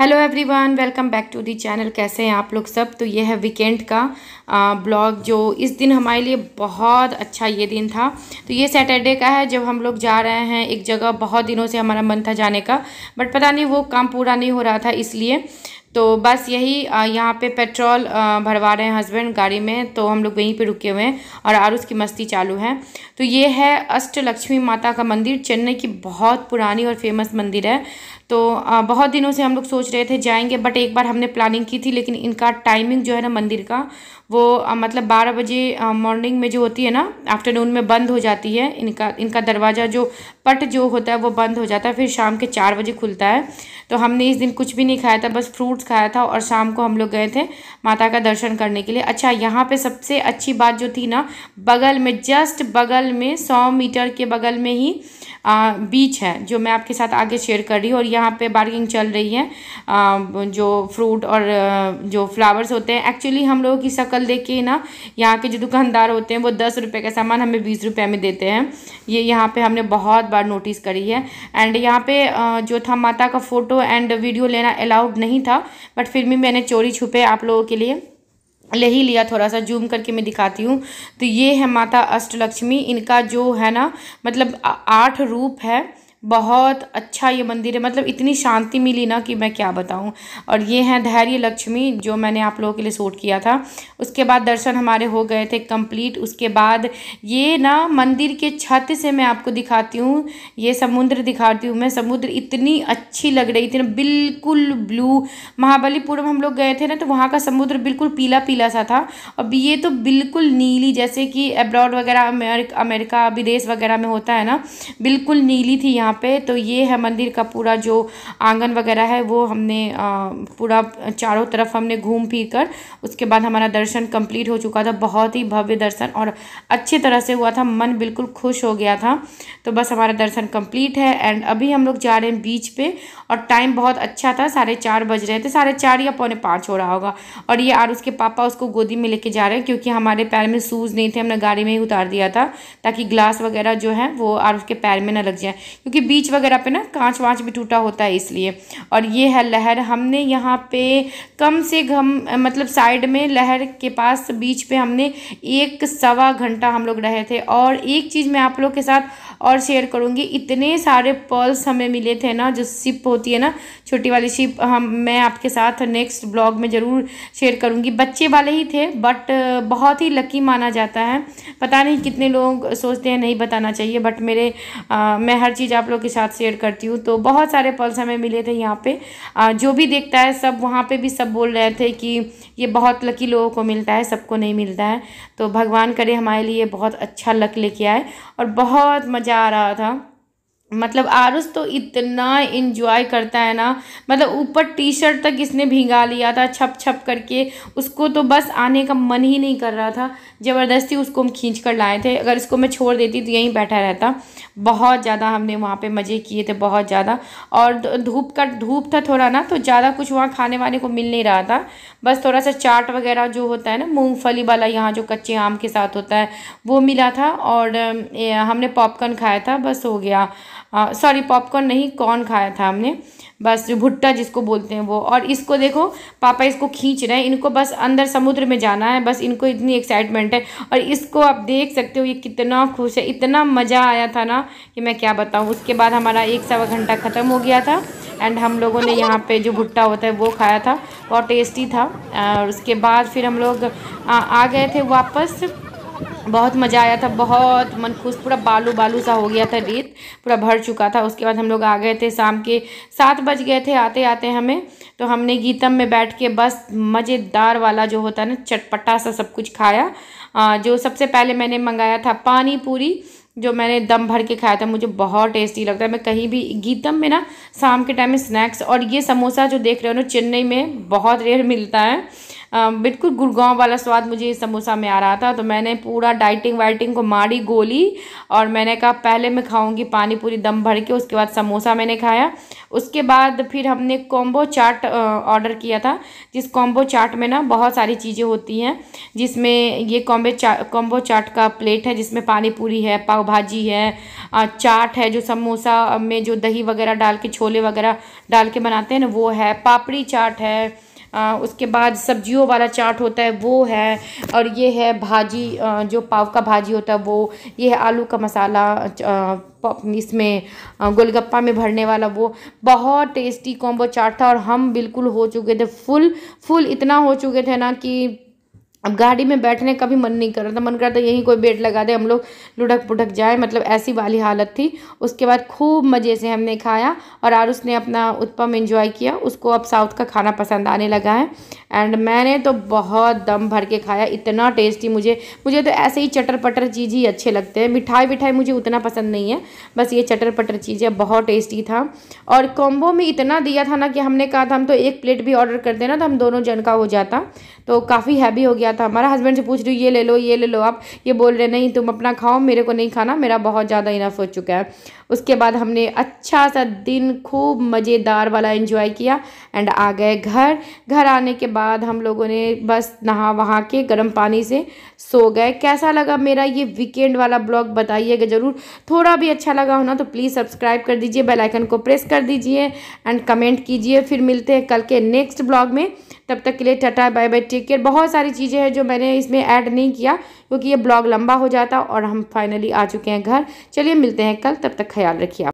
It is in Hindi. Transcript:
Hello everyone welcome back to the channel कैसे हैं आप लोग सब तो ये है वीकेंड का ब्लॉग जो इस दिन हमारे लिए बहुत अच्छा ये दिन था तो ये सैटरडे का है जब हम लोग जा रहे हैं एक जगह बहुत दिनों से हमारा मन था जाने का बट पता नहीं वो काम पूरा नहीं हो रहा था इसलिए तो बस यही यहाँ पे पेट्रोल भरवा रहे हैं हस्बैंड गाड़ी में तो हम लोग वहीं पे रुके हुए हैं और आरुस की मस्ती चालू है तो ये है अष्टलक्ष्मी माता का मंदिर चेन्नई की बहुत पुरानी और फेमस मंदिर है तो बहुत दिनों से हम लोग सोच रहे थे जाएंगे बट एक बार हमने प्लानिंग की थी लेकिन इनका टाइमिंग जो है ना मंदिर का वो मतलब बारह बजे मॉर्निंग में जो होती है ना आफ्टरनून में बंद हो जाती है इनका इनका दरवाज़ा जो पट जो होता है वो बंद हो जाता है फिर शाम के चार बजे खुलता है तो हमने इस दिन कुछ भी नहीं खाया था बस फ्रूट्स खाया था और शाम को हम लोग गए थे माता का दर्शन करने के लिए अच्छा यहाँ पर सबसे अच्छी बात जो थी ना बगल में जस्ट बगल में सौ मीटर के बगल में ही आ, बीच है जो मैं आपके साथ आगे शेयर कर रही हूँ और यहाँ पे बार्गिंग चल रही है आ, जो फ्रूट और जो फ्लावर्स होते हैं एक्चुअली हम लोगों की शक्ल देख के ना यहाँ के जो दुकानदार होते हैं वो दस रुपये का सामान हमें बीस रुपये में देते हैं ये यहाँ पर हमने बहुत बार नोटिस करी है एंड यहाँ पर जो था माता का फ़ोटो एंड वीडियो लेना अलाउड नहीं था बट फिर भी मैंने चोरी छुपे आप लोगों के लिए ले ही लिया थोड़ा सा जूम करके मैं दिखाती हूँ तो ये है माता अष्टलक्ष्मी इनका जो है ना मतलब आठ रूप है बहुत अच्छा ये मंदिर है मतलब इतनी शांति मिली ना कि मैं क्या बताऊं और ये हैं धैर्य लक्ष्मी जो मैंने आप लोगों के लिए सूट किया था उसके बाद दर्शन हमारे हो गए थे कंप्लीट उसके बाद ये ना मंदिर के छत से मैं आपको दिखाती हूँ ये समुद्र दिखाती हूँ मैं समुद्र इतनी अच्छी लग रही थी ना बिल्कुल ब्लू महाबलीपुरम हम लोग गए थे ना तो वहाँ का समुद्र बिल्कुल पीला पीला सा था और ये तो बिल्कुल नीली जैसे कि अब्रॉड वगैरह अमेरिका विदेश वगैरह में होता है ना बिल्कुल नीली थी यहाँ यहाँ पे तो ये है मंदिर का पूरा जो आंगन वगैरह है वो हमने पूरा चारों तरफ हमने घूम फिर कर उसके बाद हमारा दर्शन कंप्लीट हो चुका था बहुत ही भव्य दर्शन और अच्छी तरह से हुआ था मन बिल्कुल खुश हो गया था तो बस हमारा दर्शन कंप्लीट है एंड अभी हम लोग जा रहे हैं बीच पे और टाइम बहुत अच्छा था साढ़े चार बज रहे थे साढ़े चार या पौने पाँच हो रहा होगा और ये आर उसके पापा उसको गोदी में लेके जा रहे हैं क्योंकि हमारे पैर में शूज़ नहीं थे हमने गाड़ी में ही उतार दिया था ताकि ग्लास वगैरह जो है वो आर उसके पैर में ना लग जाए क्योंकि क्योंकि बीच वगैरह पे ना कांच वाँच भी टूटा होता है इसलिए और ये है लहर हमने यहाँ पे कम से कम मतलब साइड में लहर के पास बीच पे हमने एक सवा घंटा हम लोग रहे थे और एक चीज़ मैं आप लोग के साथ और शेयर करूँगी इतने सारे पर्ल्स हमें मिले थे ना जो सिप होती है ना छोटी वाली शिप हम मैं आपके साथ नेक्स्ट ब्लॉग में ज़रूर शेयर करूँगी बच्चे वाले ही थे बट बहुत ही लकी माना जाता है पता नहीं कितने लोग सोचते हैं नहीं बताना चाहिए बट मेरे आ, मैं हर चीज़ आप लोग के साथ शेयर करती हूँ तो बहुत सारे पल्स हमें मिले थे यहाँ पे जो भी देखता है सब वहाँ पे भी सब बोल रहे थे कि ये बहुत लकी लोगों को मिलता है सबको नहीं मिलता है तो भगवान करे हमारे लिए बहुत अच्छा लक लेके आए और बहुत मज़ा आ रहा था मतलब आरुष तो इतना इन्जॉय करता है ना मतलब ऊपर टी शर्ट तक इसने भिंगा लिया था छप छप करके उसको तो बस आने का मन ही नहीं कर रहा था ज़बरदस्ती उसको हम खींच कर लाए थे अगर इसको मैं छोड़ देती तो यहीं बैठा रहता बहुत ज़्यादा हमने वहाँ पे मज़े किए थे बहुत ज़्यादा और धूप का धूप था थोड़ा ना तो ज़्यादा कुछ वहाँ खाने वाने को मिल नहीं रहा था बस थोड़ा सा चाट वगैरह जो होता है ना मूँगफली वाला यहाँ जो कच्चे आम के साथ होता है वो मिला था और हमने पॉपकॉर्न खाया था बस हो गया सॉरी पॉपकॉर्न नहीं कॉर्न खाया था हमने बस जो भुट्टा जिसको बोलते हैं वो और इसको देखो पापा इसको खींच रहे हैं इनको बस अंदर समुद्र में जाना है बस इनको इतनी एक्साइटमेंट है और इसको आप देख सकते हो ये कितना खुश है इतना मज़ा आया था ना कि मैं क्या बताऊँ उसके बाद हमारा एक सवा घंटा ख़त्म हो गया था एंड हम लोगों ने यहाँ पे जो भुट्टा होता है वो खाया था और टेस्टी था और उसके बाद फिर हम लोग आ, आ गए थे वापस बहुत मज़ा आया था बहुत मन खुश पूरा बालू बालू सा हो गया था रेत पूरा भर चुका था उसके बाद हम लोग आ गए थे शाम के सात बज गए थे आते आते हमें तो हमने गीतम में बैठ के बस मज़ेदार वाला जो होता है ना चटपटा सा सब कुछ खाया जो सबसे पहले मैंने मंगाया था पानी पूरी जो मैंने दम भर के खाया था मुझे बहुत टेस्टी लगता है मैं कहीं भी गीतम में ना शाम के टाइम में स्नैक्स और ये समोसा जो देख रहे हो ना चेन्नई में बहुत रेयर मिलता है बिल्कुल गुड़गांव वाला स्वाद मुझे इस समोसा में आ रहा था तो मैंने पूरा डाइटिंग वाइटिंग को मारी गोली और मैंने कहा पहले मैं खाऊंगी पानी पूरी दम भर के उसके बाद समोसा मैंने खाया उसके बाद फिर हमने कॉम्बो चाट ऑर्डर किया था जिस कॉम्बो चाट में ना बहुत सारी चीज़ें होती हैं जिसमें ये कॉम्बे चा कॉम्बो चाट का प्लेट है जिसमें पानी पूरी है पाव भाजी है चाट है जो समोसा में जो दही वगैरह डाल के छोले वगैरह डाल के बनाते हैं ना वो है पापड़ी चाट है आ, उसके बाद सब्जियों वाला चाट होता है वो है और ये है भाजी जो पाव का भाजी होता है वो ये है आलू का मसाला इसमें गोलगप्पा में भरने वाला वो बहुत टेस्टी कॉम्बो चाट था और हम बिल्कुल हो चुके थे फुल फुल इतना हो चुके थे ना कि अब गाड़ी में बैठने का भी मन नहीं कर रहा था मन कर रहा था यहीं कोई बेड लगा दे हम लोग लुढ़क पुढ़क जाए मतलब ऐसी वाली हालत थी उसके बाद खूब मज़े से हमने खाया और आरुष ने अपना उत्पम एंजॉय किया उसको अब साउथ का खाना पसंद आने लगा है एंड मैंने तो बहुत दम भर के खाया इतना टेस्टी मुझे मुझे तो ऐसे ही चटर पटर चीज़ ही अच्छे लगते हैं मिठाई विठाई मुझे उतना पसंद नहीं है बस ये चटर पटर चीज़ें बहुत टेस्टी था और कॉम्बो में इतना दिया था ना कि हमने कहा था हम तो एक प्लेट भी ऑर्डर कर देना तो हम दोनों जन का हो जाता तो काफ़ी हैवी हो गया दिया था हमारा हस्बैंड से पूछ रही हूँ ये ले लो ये ले लो आप ये बोल रहे नहीं तुम अपना खाओ मेरे को नहीं खाना मेरा बहुत ज़्यादा इनफ हो चुका है उसके बाद हमने अच्छा सा दिन खूब मज़ेदार वाला इन्जॉय किया एंड आ गए घर घर आने के बाद हम लोगों ने बस नहा वहा के गर्म पानी से सो गए कैसा लगा मेरा ये वीकेंड वाला ब्लॉग बताइएगा ज़रूर थोड़ा भी अच्छा लगा हो ना तो प्लीज़ सब्सक्राइब कर दीजिए बेलाइकन को प्रेस कर दीजिए एंड कमेंट कीजिए फिर मिलते हैं कल के नेक्स्ट ब्लॉग में तब तक के लिए tata bye bye take care बहुत सारी चीज़ें हैं जो मैंने इसमें ऐड नहीं किया क्योंकि ये ब्लॉग लंबा हो जाता और हम फाइनली आ चुके हैं घर चलिए मिलते हैं कल तब तक hayal rakia.